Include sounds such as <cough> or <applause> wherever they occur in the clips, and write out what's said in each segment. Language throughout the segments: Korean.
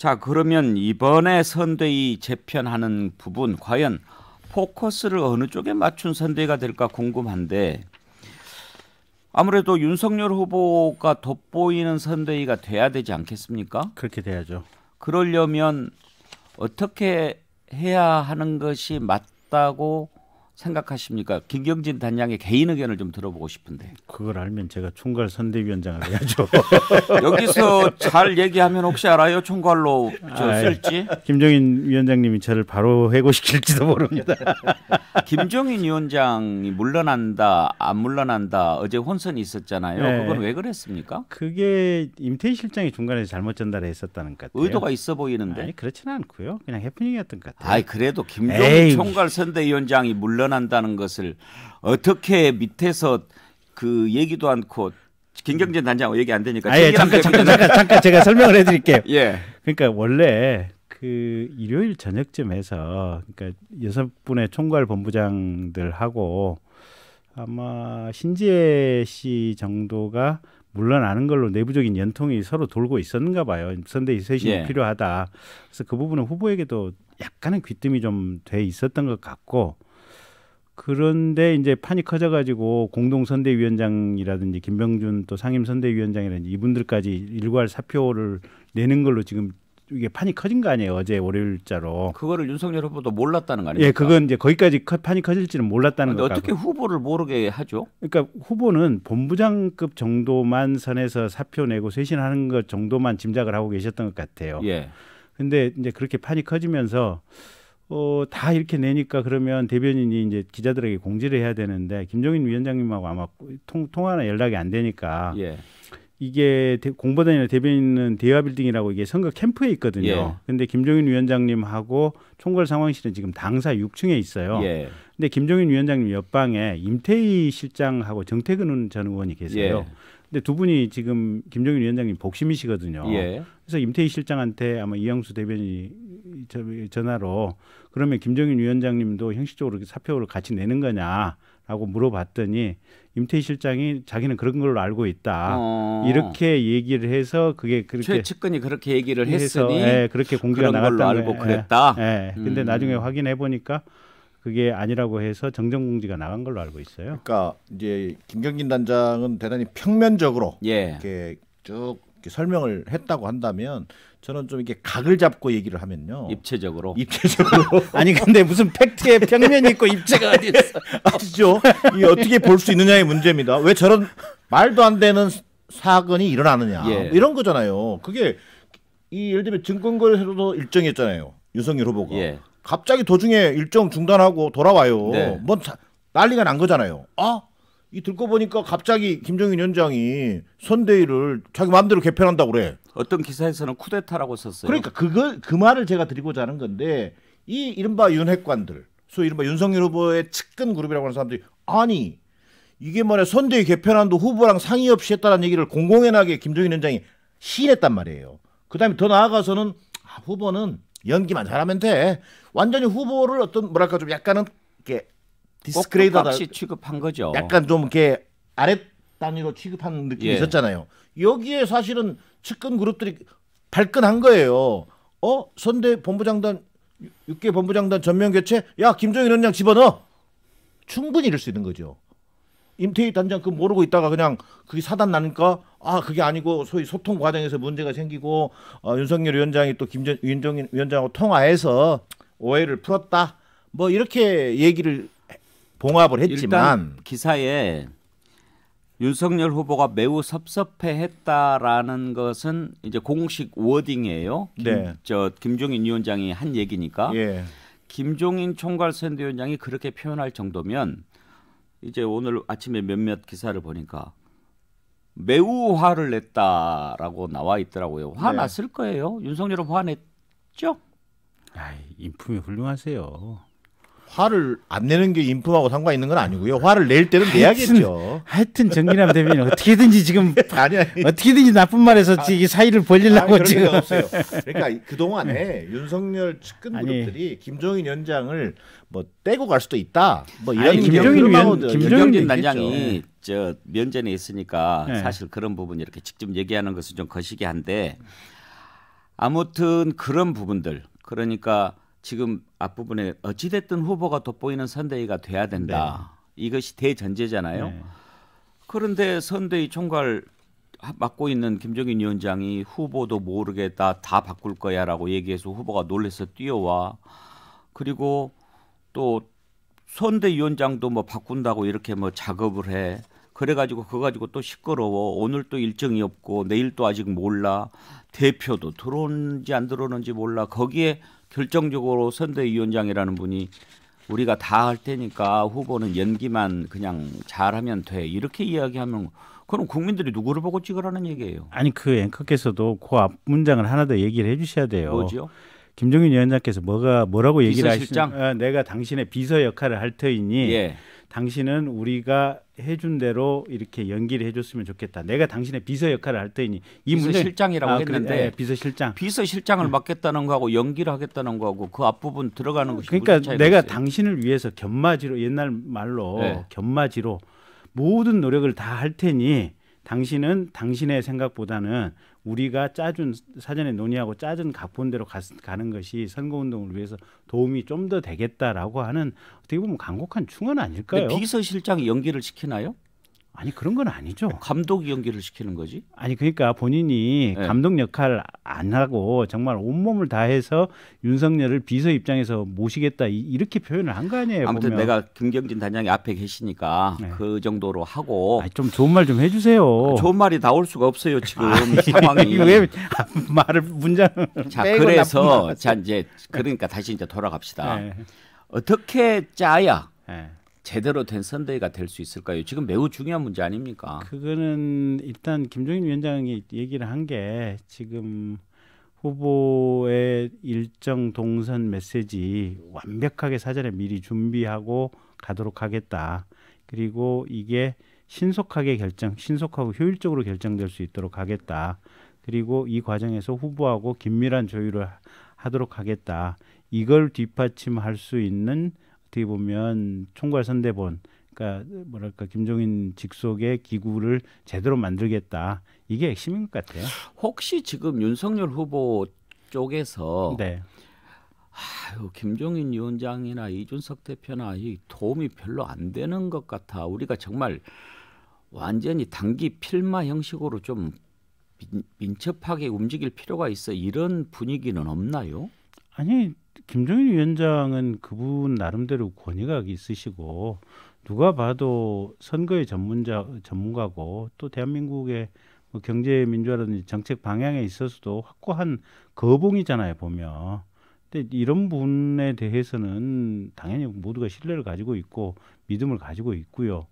자 그러면 이번에 선대위 재편하는 부분 과연 포커스를 어느 쪽에 맞춘 선대위가 될까 궁금한데 아무래도 윤석열 후보가 돋보이는 선대위가 돼야 되지 않겠습니까? 그렇게 돼야죠. 그러려면 어떻게 해야 하는 것이 맞다고 생각하십니까? 김경진 단장의 개인 의견을 좀 들어보고 싶은데. 그걸 알면 제가 총괄 선대위원장을 해야죠. <laughs> 여기서 잘 얘기하면 혹시 알아요? 총괄로 저 쓸지? 김종인 위원장님이 저를 바로 해고시킬지도 모릅니다. <laughs> 김종인 위원장이 물러난다, 안 물러난다 어제 혼선이 있었잖아요. 네. 그건 왜 그랬습니까? 그게 임태희 실장이 중간에 잘못 전달해 있었다는 것 같아요. 의도가 있어 보이는데. 아니, 그렇지는 않고요. 그냥 해프닝이었던 것 같아요. 아, 그래도 김종인 총괄 선대위원장이 물러 일어난다는 것을 어떻게 밑에서 그 얘기도 않고 김경진 단장 하고 얘기 안 되니까. 아예 잠깐 잠깐 잠깐 잠깐 제가 <laughs> 설명을 해드릴게요. 예. 그러니까 원래 그 일요일 저녁쯤에서 그러니까 여섯 분의 총괄 본부장들하고 아마 신지혜 씨 정도가 물러나는 걸로 내부적인 연통이 서로 돌고 있었는가 봐요. 선대위 쇄신이 예. 필요하다. 그래서 그 부분은 후보에게도 약간은 귀뜸이 좀 돼 있었던 것 같고 그런데 이제 판이 커져가지고 공동선대위원장이라든지 김병준 또 상임선대위원장이라든지 이분들까지 일괄 사표를 내는 걸로 지금 이게 판이 커진 거 아니에요 어제 월요일자로 그거를 윤석열 후보도 몰랐다는 거 아니에요? 예, 그건 이제 거기까지 커, 판이 커질지는 몰랐다는 거죠. 어떻게 후보를 모르게 하죠? 그러니까 후보는 본부장급 정도만 선에서 사표 내고 쇄신하는 것 정도만 짐작을 하고 계셨던 것 같아요. 예. 근데 이제 그렇게 판이 커지면서 어, 다 이렇게 내니까 그러면 대변인이 이제 기자들에게 공지를 해야 되는데 김종인 위원장님하고 아마 통, 통화나 연락이 안 되니까 예. 이게 공보단이나 대변인은 대화빌딩이라고 이게 선거 캠프에 있거든요. 그런데 예. 김종인 위원장님하고 총괄 상황실은 지금 당사 6층에 있어요. 그런데 예. 김종인 위원장님 옆방에 임태희 실장하고 정태근 전 의원이 계세요. 예. 근데 두 분이 지금 김종인 위원장님 복심이시거든요. 예. 그래서 임태희 실장한테 아마 이영수 대변인이 전화로 그러면 김정인 위원장님도 형식적으로 사표를 같이 내는 거냐라고 물어봤더니 임태희 실장이 자기는 그런 걸로 알고 있다 어. 이렇게 얘기를 해서 그게 그렇게 측근이 그렇게 얘기를 해서, 했으니 예, 그렇게 공개가 나갔다 알고 예. 그랬다. 예, 음. 근데 나중에 확인해 보니까 그게 아니라고 해서 정정 공지가 나간 걸로 알고 있어요. 그러니까 이제 김경진 단장은 대단히 평면적으로 예. 이렇게 쭉 설명을 했다고 한다면 저는 좀 이렇게 각을 잡고 얘기를 하면요. 입체적으로. 입체적으로. <laughs> 아니 근데 무슨 팩트에 평면이 있고 입체가 어디 있어. <laughs> 아시죠? 이 어떻게 볼 수 있느냐의 문제입니다. 왜 저런 말도 안 되는 사건이 일어나느냐. 예. 뭐 이런 거잖아요. 그게 이 예를 들면 증권거래소도 일정했잖아요. 유성일 후보가. 예. 갑자기 도중에 일정 중단하고 돌아와요. 네. 뭔 사, 난리가 난 거잖아요. 아이 듣고 보니까 갑자기 김정인 위원장이 선대위를 자기 마음대로 개편한다고 그래. 어떤 기사에서는 쿠데타라고 썼어요. 그러니까 그걸 그 말을 제가 드리고자 하는 건데 이 이른바 윤핵관들, 소위 이른바 윤석열 후보의 측근 그룹이라고 하는 사람들이 아니 이게 뭐냐 선대위 개편안도 후보랑 상의 없이 했다는 얘기를 공공연하게 김정인 위원장이 시인했단 말이에요. 그다음에 더 나아가서는 아, 후보는 연기만 잘하면 돼. 완전히 후보를 어떤 뭐랄까 좀 약간은 이렇게 디스크레이더다 취급한 거죠. 약간 좀 이렇게 아래 단위로 취급하 느낌이 예. 있었잖아요. 여기에 사실은 측근 그룹들이 발끈한 거예요. 어 선대 본부장단 6개 본부장단 전면 교체. 야 김종인 원장 집어넣어. 충분히 이럴 수 있는 거죠. 임태희 단장 그 모르고 있다가 그냥 그게 사단 나니까 아 그게 아니고 소위 소통 과정에서 문제가 생기고 어, 윤석열 위원장이 또김정인 위원장하고 통화해서 오해를 풀었다. 뭐 이렇게 얘기를 봉합을 했지만 기사에 윤석열 후보가 매우 섭섭해했다라는 것은 이제 공식 워딩이에요. 김, 네. 저 김종인 위원장이 한 얘기니까. 예. 김종인 총괄 선대위원장이 그렇게 표현할 정도면 이제 오늘 아침에 몇몇 기사를 보니까 매우 화를 냈다라고 나와 있더라고요. 화났을 네. 거예요. 윤석열은 화냈죠? 아, 인품이 훌륭하세요. 화를 안 내는 게 인품하고 상관 있는 건 아니고요. 화를 낼 때는 하여튼, 내야겠죠. 하여튼 정기남 대변인 어떻게든지 지금 <laughs> 아니, 아니. 어떻게든지 나쁜 말에서 아, 이 사이를 벌리려고 아니, 지금. 없어요. 그러니까 그 동안에 네. 윤석열 측근 무릎들이 김종인 위원장을 뭐 떼고 갈 수도 있다. 뭐 이런 아니, 김종인 위원 김종인 위원장이 저 면전에 있으니까 네. 사실 그런 부분 이렇게 직접 얘기하는 것은 좀 거시기 한데 아무튼 그런 부분들 그러니까 지금 앞부분에 어찌됐든 후보가 돋보이는 선대위가 돼야 된다. 네. 이것이 대전제잖아요. 네. 그런데 선대위 총괄 맡고 있는 김종인 위원장이 후보도 모르겠 다, 다 바꿀 거야라고 얘기해서 후보가 놀래서 뛰어와 그리고 또 선대위원장도 뭐 바꾼다고 이렇게 뭐 작업을 해 그래가지고 그거 가지고 또 시끄러워 오늘 또 일정이 없고 내일 또 아직 몰라 대표도 들어오는지 안 들어오는지 몰라 거기에 결정적으로 선대위원장이라는 분이 우리가 다 할 테니까 후보는 연기만 그냥 잘하면 돼 이렇게 이야기하면 그럼 국민들이 누구를 보고 찍으라는 얘기예요. 아니 그 앵커께서도 그 앞 문장을 하나 더 얘기를 해주셔야 돼요. 뭐죠? 김종인 위원장께서 뭐가 뭐라고 얘기를 하시냐? 아, 내가 당신의 비서 역할을 할 터이니 예. 당신은 우리가 해준 대로 이렇게 연기를 해줬으면 좋겠다. 내가 당신의 비서 역할을 할 테니 이 비서실장이라고 문제... 아, 했는데 네, 예, 비서실장 비서실장을 네. 음. 맡겠다는 거하고 연기를 하겠다는 거하고 그 앞부분 들어가는 것이 그러니까 내가 있어요. 당신을 위해서 견마지로 옛날 말로 네. 견마지로 모든 노력을 다 할 테니 당신은 당신의 생각보다는 우리가 짜준 사전에 논의하고 짜준 각본대로 가, 가는 것이 선거운동을 위해서 도움이 좀 더 되겠다라고 하는 어떻게 보면 간곡한 충언 아닐까요? 비서실장 연기를 시키나요? 아니 그런 건 아니죠. 감독이 연기를 시키는 거지? 아니 그러니까 본인이 네. 감독 역할 안 하고 정말 온몸을 다해서 윤석열을 비서 입장에서 모시겠다 이, 렇게 표현을 한 거 아니에요. 아무튼 보면. 내가 김경진 단장이 앞에 계시니까 네. 그 정도로 하고 아니, 좀 좋은 말 좀 해주세요. 그 좋은 말이 나올 수가 없어요 지금 아 예. 상황이. <laughs> 왜 말을 문장을 자 그래서 자 이제 그러니까 다시 이제 돌아갑시다. 네. 어떻게 짜야? 네. 제대로 된 선대위가 될 수 있을까요? 지금 매우 중요한 문제 아닙니까? 그거는 일단 김종인 위원장이 얘기를 한 게 지금 후보의 일정 동선 메시지 완벽하게 사전에 미리 준비하고 가도록 하겠다. 그리고 이게 신속하게 결정, 신속하고 효율적으로 결정될 수 있도록 하겠다. 그리고 이 과정에서 후보하고 긴밀한 조율을 하도록 하겠다. 이걸 뒷받침할 수 있는 어떻게 보면 총괄 선대본 그러니까 뭐랄까 김종인 직속의 기구를 제대로 만들겠다 이게 핵심인 것 같아요. 혹시 지금 윤석열 후보 쪽에서 네. 아유 김종인 위원장이나 이준석 대표나 이 도움이 별로 안 되는 것 같아 우리가 정말 완전히 단기 필마 형식으로 좀 민, 첩하게 움직일 필요가 있어 이런 분위기는 없나요? 아니 김종일 위원장은 그분 나름대로 권위가 있으시고 누가 봐도 선거의 전문자 전문가고 또 대한민국의 뭐 경제 민주화라든지 정책 방향에 있어서도 확고한 거봉이잖아요 보면. 근데 이런 분에 대해서는 당연히 모두가 신뢰를 가지고 있고 믿음을 가지고 있고요.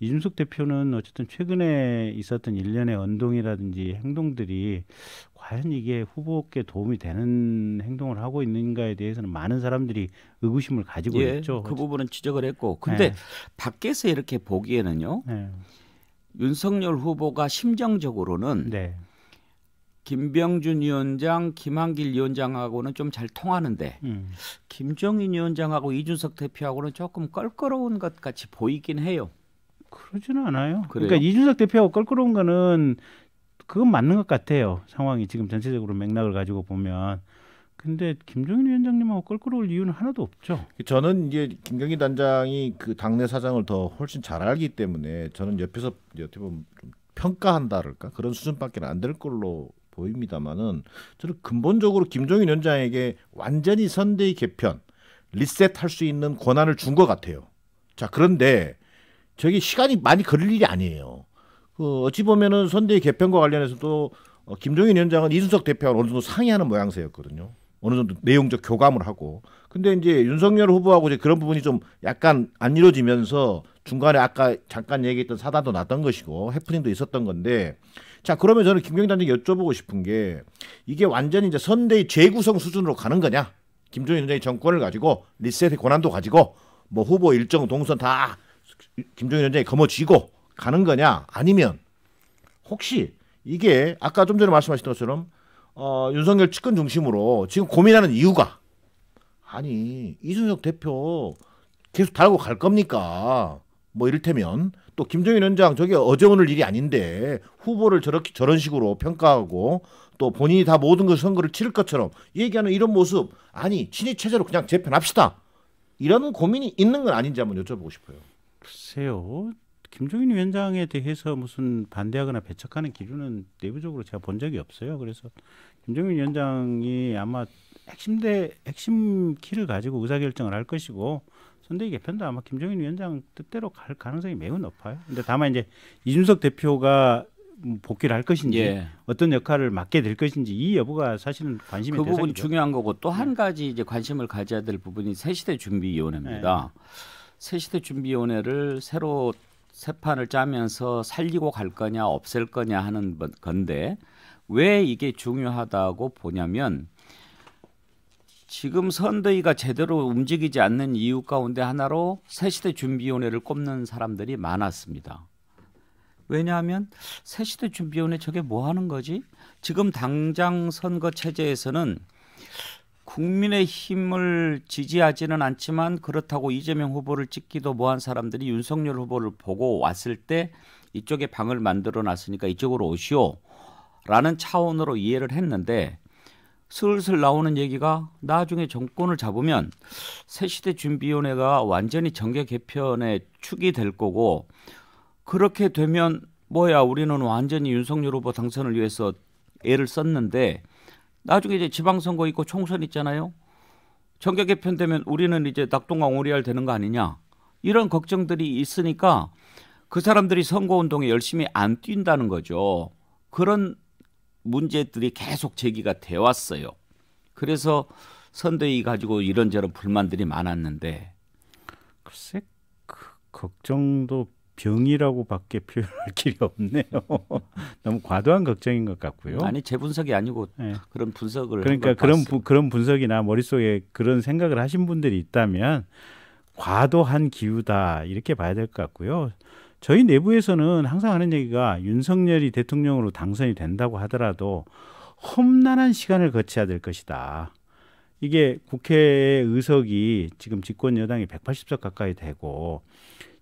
이준석 대표는 어쨌든 최근에 있었던 일련의 언동이라든지 행동들이 과연 이게 후보께 도움이 되는 행동을 하고 있는가에 대해서는 많은 사람들이 의구심을 가지고 예, 있죠. 그 부분은 지적을 했고, 네. 근데 네. 밖에서 이렇게 보기에는요, 네. 윤석열 후보가 심정적으로는 네. 김병준 위원장, 김한길 위원장하고는 좀 잘 통하는데 음. 김정인 위원장하고 이준석 대표하고는 조금 껄끄러운 것 같이 보이긴 해요. 그러지는 않아요. 그러니까 그래요? 그러니까 이준석 대표하고 껄끄러운 거는 그건 맞는 것 같아요. 상황이 지금 전체적으로 맥락을 가지고 보면. 근데 김종인 위원장님하고 껄끄러울 이유는 하나도 없죠. 저는 이제 김경희 단장이 그 당내 사장을 더 훨씬 잘 알기 때문에 저는 옆에서 어떻게 보면 평가한다 그까 그런 수준밖에 안 될 걸로 보입니다만은 저는 근본적으로 김종인 위원장에게 완전히 선대의 개편 리셋할 수 있는 권한을 준 것 같아요. 자 그런데 저게 시간이 많이 걸릴 일이 아니에요. 그 어찌 보면은 선대위 개편과 관련해서도 어, 김종인 위원장은 이준석 대표와 어느 정도 상의하는 모양새였거든요. 어느 정도 내용적 교감을 하고. 근데 이제 윤석열 후보하고 이제 그런 부분이 좀 약간 안 이루어지면서 중간에 아까 잠깐 얘기했던 사단도 났던 것이고 해프닝도 있었던 건데 자 그러면 저는 김경인 단장에 여쭤보고 싶은 게 이게 완전히 이제 선대의 재구성 수준으로 가는 거냐 김종인 위원장이 정권을 가지고 리셋의 권한도 가지고 뭐 후보 일정 동선 다 김정일 위원장이 거머쥐고 가는 거냐 아니면 혹시 이게 아까 좀 전에 말씀하신 것처럼 어, 윤석열 측근 중심으로 지금 고민하는 이유가 아니 이준석 대표 계속 달고 갈 겁니까? 뭐 이를테면 또김정일 위원장 저게 어제 오늘 일이 아닌데 후보를 저렇게 저런 식으로 평가하고 또 본인이 다 모든 걸 선거를 치를 것처럼 얘기하는 이런 모습 아니 친위 체제로 그냥 재편합시다 이런 고민이 있는 건 아닌지 한번 여쭤보고 싶어요. 글쎄요. 김종인 위원장에 대해서 무슨 반대하거나 배척하는 기류는 내부적으로 제가 본 적이 없어요. 그래서 김종인 위원장이 아마 핵심대 핵심 키를 가지고 의사결정을 할 것이고 선대위 개편도 아마 김종인 위원장 뜻대로 갈 가능성이 매우 높아요. 근데 다만 이제 이준석 대표가 복귀를 할 것인지 예. 어떤 역할을 맡게 될 것인지 이 여부가 사실은 관심이 그부분 중요한 거고 또한 네. 가지 이제 관심을 가져야 될 부분이 새시대 준비위원회입니다. 예. 새시대 준비위원회를 새로 새 판을 짜면서 살리고 갈 거냐 없앨 거냐 하는 건데 왜 이게 중요하다고 보냐면 지금 선대위가 제대로 움직이지 않는 이유 가운데 하나로 새시대 준비위원회를 꼽는 사람들이 많았습니다. 왜냐하면 새시대 준비위원회 저게 뭐 하는 거지? 지금 당장 선거 체제에서는 국민의힘을 지지하지는 않지만 그렇다고 이재명 후보를 찍기도 뭐한 사람들이 윤석열 후보를 보고 왔을 때 이쪽에 방을 만들어 놨으니까 이쪽으로 오시오. 라는 차원으로 이해를 했는데 슬슬 나오는 얘기가 나중에 정권을 잡으면 새시대 준비위원회가 완전히 정계 개편의 축이 될 거고 그렇게 되면 뭐야 우리는 완전히 윤석열 후보 당선을 위해서 애를 썼는데 나중에 이제 지방선거 있고 총선 있잖아요. 정계 개편되면 우리는 이제 낙동강 오리알 되는 거 아니냐 이런 걱정들이 있으니까 그 사람들이 선거운동에 열심히 안 뛴다는 거죠. 그런 문제들이 계속 제기가 돼 왔어요. 그래서 선대위 가지고 이런저런 불만들이 많았는데 글쎄 그 걱정도 병이라고밖에 <laughs> 표현할 길이 없네요. <laughs> 너무 과도한 걱정인 것 같고요. 아니 재분석이 아니고 네. 그런 분석을 그러니까 그런 부, 그런 분석이나 머릿속에 그런 생각을 하신 분들이 있다면 과도한 기우다 이렇게 봐야 될 것 같고요. 저희 내부에서는 항상 하는 얘기가 윤석열이 대통령으로 당선이 된다고 하더라도 험난한 시간을 거쳐야 될 것이다. 이게 국회의 의석이 지금 집권 여당이 180석 가까이 되고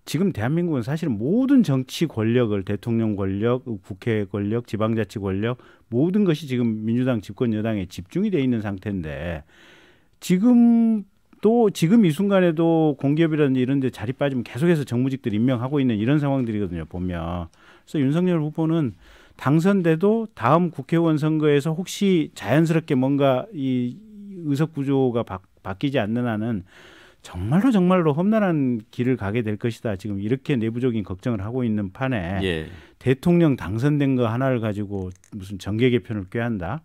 지금 대한민국은 사실 모든 정치 권력을 대통령 권력, 국회 권력, 지방자치 권력 모든 것이 지금 민주당 집권 여당에 집중이 돼 있는 상태인데 지금 또 지금 이 순간에도 공기업이라든지 이런 데 자리 빠지면 계속해서 정무직들 임명하고 있는 이런 상황들이거든요, 보면. 그래서 윤석열 후보는 당선돼도 다음 국회의원 선거에서 혹시 자연스럽게 뭔가 이 의석 구조가 바, 바뀌지 않는 한은 정말로 정말로 험난한 길을 가게 될 것이다. 지금 이렇게 내부적인 걱정을 하고 있는 판에 예. 대통령 당선된 거 하나를 가지고 무슨 정계 개편을 꾀한다.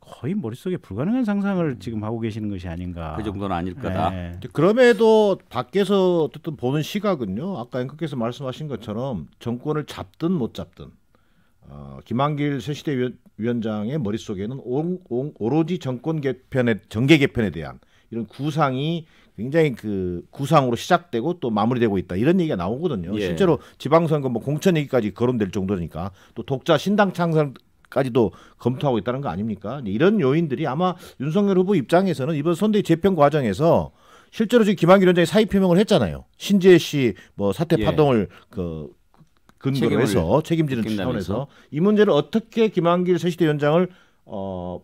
거의 머릿속에 불가능한 상상을 음. 지금 하고 계시는 것이 아닌가. 그 정도는 아닐 거다. 네. 그럼에도 밖에서 어쨌든 보는 시각은요. 아까 앵커께서 말씀하신 것처럼 정권을 잡든 못 잡든 어, 김한길 새시대 위원장의 머릿속에는 오, 오, 오로지 정권 개편에 정계 개편에 대한 이런 구상이 굉장히 그 구상으로 시작되고 또 마무리되고 있다 이런 얘기가 나오거든요. 예. 실제로 지방선거 뭐 공천 얘기까지 거론될 정도니까 또 독자 신당 창설 까지도 검토하고 있다는 거 아닙니까? 이런 요인들이 아마 윤석열 후보 입장에서는 이번 선대 위 재편 과정에서 실제로 지금 김한길 위원장이 사의 표명을 했잖아요. 신재씨 뭐 사태 예. 파동을 예. 그 근거로 해서 책임지는 차원에서 이 문제를 어떻게 김한길 새시대 위원장을 어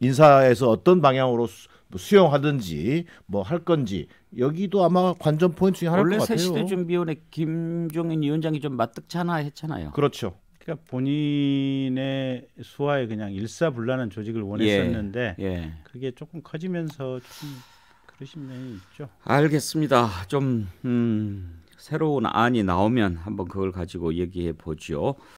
인사에서 어떤 방향으로 뭐 수용하든지 뭐 할 건지 여기도 아마 관전 포인트 중에 하나일 것 같아요. 원래 새시대준비원회 김종인 위원장이 좀 맞득잖아 했잖아요. 그렇죠. 그러니까 본인의 수하에 그냥 일사불란한 조직을 원했었는데 예, 예. 그게 조금 커지면서 좀 그러신 면이 있죠. 알겠습니다. 좀 음, 새로운 안이 나오면 한번 그걸 가지고 얘기해 보죠.